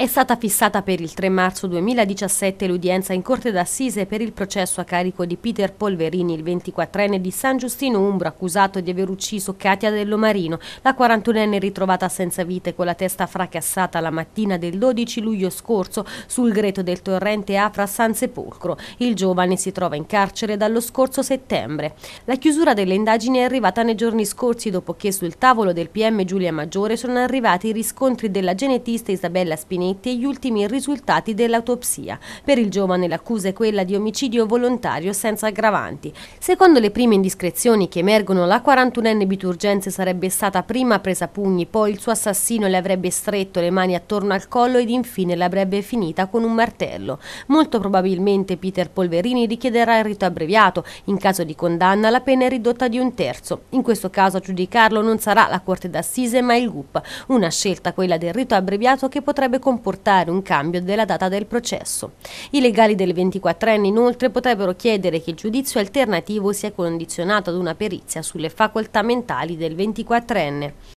È stata fissata per il 3 marzo 2017 l'udienza in Corte d'Assise per il processo a carico di Peter Polverini, il 24enne di San Giustino Umbro, accusato di aver ucciso Katia Dellomarino, la 41enne ritrovata senza vite con la testa fracassata la mattina del 12 luglio scorso sul greto del torrente Afra San Sepolcro. Il giovane si trova in carcere dallo scorso settembre. La chiusura delle indagini è arrivata nei giorni scorsi dopo che sul tavolo del PM Giulia Maggiore sono arrivati i riscontri della genetista Isabella Spinelli Zanetti e gli ultimi risultati dell'autopsia. Per il giovane l'accusa è quella di omicidio volontario senza aggravanti. Secondo le prime indiscrezioni che emergono, la 41enne Biturgenze sarebbe stata prima presa a pugni, poi il suo assassino le avrebbe stretto le mani attorno al collo ed infine l'avrebbe finita con un martello. Molto probabilmente Peter Polverini richiederà il rito abbreviato. In caso di condanna la pena è ridotta di un terzo. In questo caso a giudicarlo non sarà la Corte d'Assise ma il GUP, una scelta quella del rito abbreviato che potrebbe comportare comportare un cambio della data del processo. I legali del 24enne inoltre potrebbero chiedere che il giudizio alternativo sia condizionato ad una perizia sulle facoltà mentali del 24enne.